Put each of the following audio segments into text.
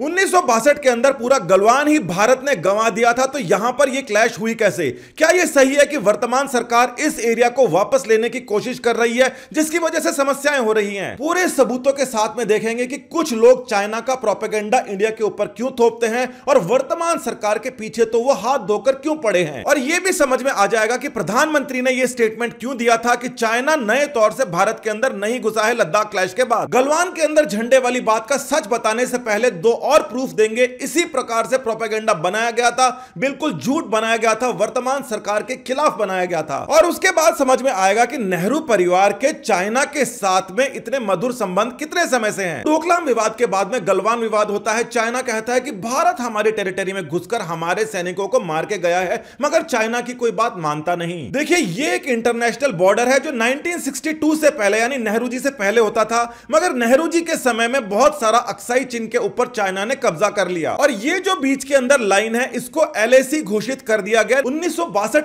उन्नीस के अंदर पूरा गलवान ही भारत ने गंवा दिया था तो यहां पर यह क्लैश हुई कैसे क्या यह सही है कि वर्तमान सरकार इस एरिया को वापस लेने की कोशिश कर रही है जिसकी वजह से समस्याएं हो रही हैं पूरे सबूतों के साथ में देखेंगे कि कुछ लोग चाइना का प्रोपेगेंडा इंडिया के ऊपर क्यों थोपते हैं और वर्तमान सरकार के पीछे तो वो हाथ धोकर क्यों पड़े हैं और यह भी समझ में आ जाएगा की प्रधानमंत्री ने यह स्टेटमेंट क्यों दिया था की चाइना नए तौर से भारत के अंदर नहीं घुसा है लद्दाख क्लैश के बाद गलवान के अंदर झंडे वाली बात का सच बताने से पहले दो और प्रूफ देंगे इसी प्रकार से प्रोपेगेंडा बनाया गया था बिल्कुल झूठ बनाया गया था वर्तमान सरकार के खिलाफ बनाया गया था और उसके बाद समझ में आएगा कि नेहरू परिवार के चाइना के साथ में इतने मधुर संबंध कितने समय से हैं डोकलाम विवाद के बाद में गलवान विवाद होता है चाइना कहता है कि भारत हमारे टेरिटरी में घुसकर हमारे सैनिकों को मार के गया है मगर चाइना की कोई बात मानता नहीं देखिए ये एक इंटरनेशनल बॉर्डर है जो 1962 से पहले यानी नेहरू जी से पहले होता था मगर नेहरू जी के समय में बहुत सारा अक्साई चीन के ऊपर चाइना चाइना ने कब्जा कर लिया और ये जो बीच के अंदर लाइन है इसको एल घोषित कर दिया गया उन्नीस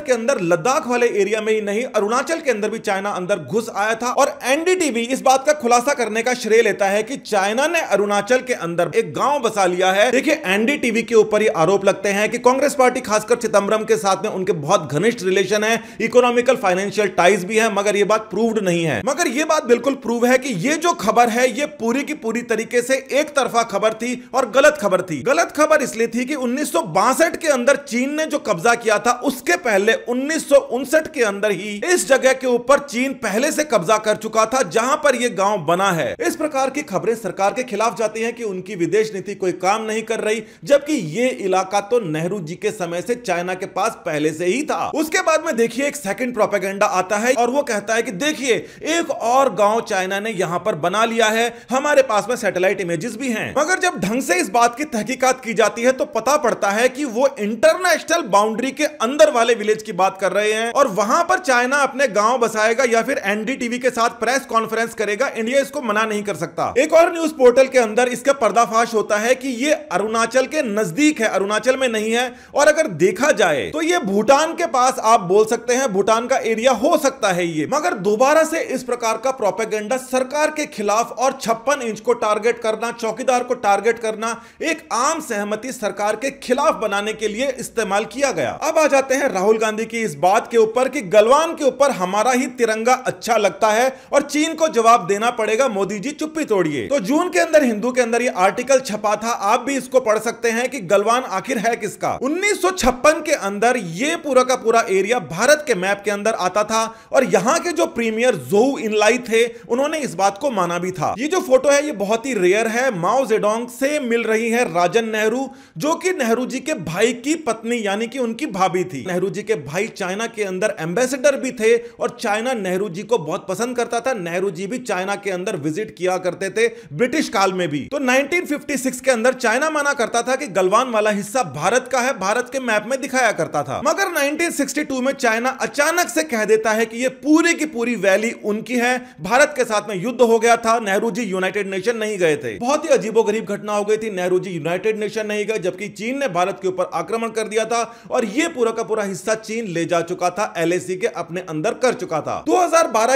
के अंदर लद्दाख वाले एरिया में ही नहीं अरुणाचल के अंदर भी चाइना अंदर घुस आया था और एनडीटीवी इस बात का खुलासा करने का श्रेय लेता है कि चाइना ने अरुणाचल के अंदर एक गांव बसा लिया है देखिए एनडीटीवी के ऊपर ही आरोप लगते हैं कि कांग्रेस पार्टी खासकर चिदम्बरम के साथ में उनके बहुत घनिष्ठ रिलेशन है इकोनॉमिकल फाइनेंशियल टाइज भी है मगर ये बात प्रूव्ड नहीं है मगर ये बात बिल्कुल प्रूव है कि ये जो खबर है ये पूरी की पूरी तरीके से एक तरफा खबर थी और गलत खबर थी गलत खबर इसलिए थी कि उन्नीस के अंदर चीन ने जो कब्जा किया था उसके पहले उन्नीस के अंदर ही इस जगह के ऊपर चीन पहले से कब्जा कर चुका था जहां पर यह गांव बना है इस प्रकार की खबरें सरकार के खिलाफ जाती हैं कि उनकी विदेश नीति कोई काम नहीं कर रही जबकि ये इलाका तो नेहरू जी के समय से चाइना के पास पहले से ही था उसके बाद में देखिए एक सेकंड प्रोपेगेंडा आता है और वो कहता है कि देखिए एक और गांव चाइना ने यहां पर बना लिया है हमारे पास में सैटेलाइट इमेजेस भी हैं मगर जब ढंग उनसे इस बात की तहकीकात की जाती है तो पता पड़ता है कि वो इंटरनेशनल बाउंड्री के अंदर वाले विलेज की बात कर रहे हैं और वहां पर चाइना अपने गांव बसाएगा या फिर एनडीटीवी के साथ प्रेस कॉन्फ्रेंस करेगा इंडिया इसको मना नहीं कर सकता एक और न्यूज पोर्टल के अंदर इसका पर्दाफाश होता है कि ये अरुणाचल के नजदीक है अरुणाचल में नहीं है और अगर देखा जाए तो ये भूटान के पास आप बोल सकते हैं भूटान का एरिया हो सकता है ये मगर दोबारा से इस प्रकार का प्रोपेगेंडा सरकार के खिलाफ और छप्पन इंच को टारगेट करना चौकीदार को टारगेट करना करना एक आम सहमति सरकार के खिलाफ बनाने के लिए इस्तेमाल किया गया अब आ जाते हैं राहुल गांधी की इस बात के ऊपर कि गलवान के ऊपर हमारा ही तिरंगा अच्छा लगता है और चीन को जवाब देना पड़ेगा मोदी जी चुप्पी तोड़िए तो जून के अंदर हिंदू के अंदर ये आर्टिकल छपा था आप भी इसको पढ़ सकते हैं कि गलवान आखिर है किसका उन्नीस के अंदर ये पूरा का पूरा एरिया भारत के मैप के अंदर आता था और यहाँ के जो प्रीमियर जो इनलाई थे उन्होंने इस बात को माना भी था ये जो फोटो है ये बहुत ही रेयर है माओ जेडोंग से मिल रही हैं राजन नेहरू जो कि नेहरू जी के भाई की पत्नी यानी कि उनकी भाभी थी नेहरू जी के भाई चाइना के अंदर एम्बेसडर भी थे और चाइना नेहरू जी को बहुत पसंद करता था नेहरू जी भी चाइना के अंदर विजिट किया करते थे ब्रिटिश काल में भी तो नाइनटीन के अंदर चाइना माना करता था कि गलवान वाला हिस्सा भारत का है भारत के मैप में दिखाया करता था मगर नाइनटीन में चाइना अचानक से कह देता है कि ये पूरी की पूरी वैली उनकी है भारत के साथ में युद्ध हो गया था नेहरू जी यूनाइटेड नेशन नहीं गए थे बहुत ही अजीबोगरीब घटना हो गई गई थी नेहरू जी यूनाइटेड नेशन नहीं गए जबकि चीन ने भारत के ऊपर आक्रमण कर दिया था और ये पूरा का पूरा हिस्सा चीन ले जा चुका था एल के अपने अंदर कर चुका था दो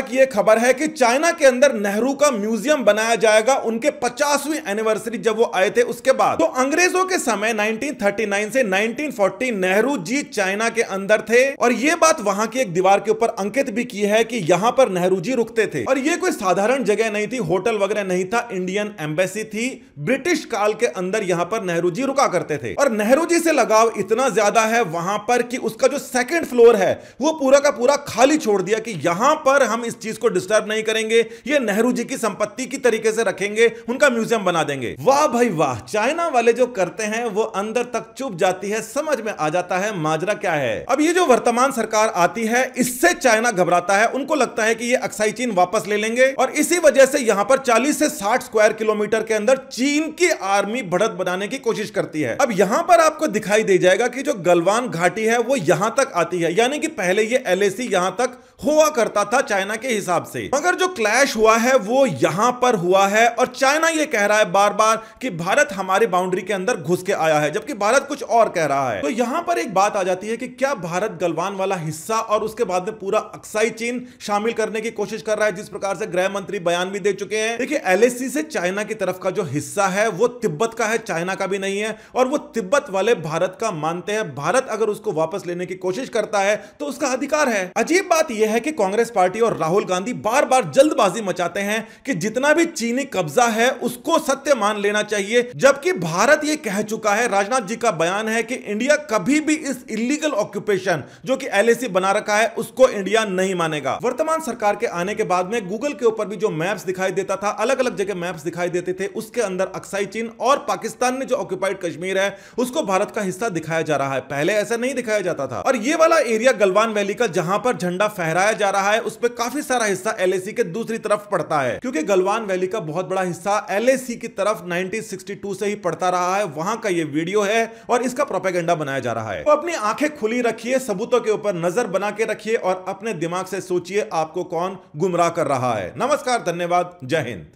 की यह खबर है कि चाइना के अंदर नेहरू का म्यूजियम बनाया जाएगा उनके पचासवीं एनिवर्सरी जब वो आए थे उसके बाद तो अंग्रेजों के समय नाइनटीन से नाइनटीन नेहरू जी चाइना के अंदर थे और ये बात वहां की एक दीवार के ऊपर अंकित भी की है कि यहाँ पर नेहरू जी रुकते थे और ये कोई साधारण जगह नहीं थी होटल वगैरह नहीं था इंडियन एम्बेसी थी ब्रिटिश काल साल के अंदर यहाँ पर नेहरू जी रुका करते थे और नेहरू जी से लगाव इतना ज्यादा है वहां पर कि उसका जो सेकंड फ्लोर है वो पूरा का पूरा खाली छोड़ दिया कि यहां पर हम इस चीज को डिस्टर्ब नहीं करेंगे ये नेहरू जी की संपत्ति की तरीके से रखेंगे उनका म्यूजियम बना देंगे वाह भाई वाह चाइना वाले जो करते हैं वो अंदर तक चुप जाती है समझ में आ जाता है माजरा क्या है अब ये जो वर्तमान सरकार आती है इससे चाइना घबराता है उनको लगता है कि ये अक्साई चीन वापस ले लेंगे और इसी वजह से यहाँ पर चालीस से साठ स्क्वायर किलोमीटर के अंदर चीन की आर्मी बढ़त बनाने की कोशिश करती है अब यहां पर आपको दिखाई दे जाएगा कि जो गलवान घाटी है वो यहां तक आती है यानी कि पहले ये एल यहां तक हुआ करता था चाइना के हिसाब से मगर जो क्लैश हुआ है वो यहां पर हुआ है और चाइना ये कह रहा है बार बार कि भारत हमारे बाउंड्री के अंदर घुस के आया है जबकि भारत कुछ और कह रहा है तो यहां पर एक बात आ जाती है कि क्या भारत गलवान वाला हिस्सा और उसके बाद में पूरा अक्साई चीन शामिल करने की कोशिश कर रहा है जिस प्रकार से गृह मंत्री बयान भी दे चुके हैं देखिए एलएसी से चाइना की तरफ का जो हिस्सा है वो तिब्बत का है चाइना का भी नहीं है और वो तिब्बत वाले भारत का मानते हैं भारत अगर उसको वापस लेने की कोशिश करता है तो उसका अधिकार है अजीब बात यह है कि कांग्रेस पार्टी और राहुल गांधी बार बार जल्दबाजी मचाते हैं कि जितना भी चीनी कब्जा है उसको सत्य मान लेना चाहिए जबकि भारत ये कह चुका है राजनाथ जी का बयान है कि इंडिया कभी भी इस इलीगल ऑक्यूपेशन जो कि एलएसी बना रखा है उसको इंडिया नहीं मानेगा वर्तमान सरकार के आने के बाद में गूगल के ऊपर भी जो मैप्स दिखाई देता था अलग अलग जगह मैप्स दिखाई देते थे उसके अंदर अक्साई चीन और पाकिस्तान ने जो ऑक्यूपाइड कश्मीर है उसको भारत का हिस्सा दिखाया जा रहा है पहले ऐसा नहीं दिखाया जाता था और ये वाला एरिया गलवान वैली का जहां पर झंडा फहरा लगाया जा रहा है उसमें काफी सारा हिस्सा एल के दूसरी तरफ पड़ता है क्योंकि गलवान वैली का बहुत बड़ा हिस्सा एल की तरफ 1962 से ही पड़ता रहा है वहां का ये वीडियो है और इसका प्रोपेगेंडा बनाया जा रहा है तो अपनी आंखें खुली रखिए सबूतों के ऊपर नजर बना के रखिए और अपने दिमाग से सोचिए आपको कौन गुमराह कर रहा है नमस्कार धन्यवाद जय हिंद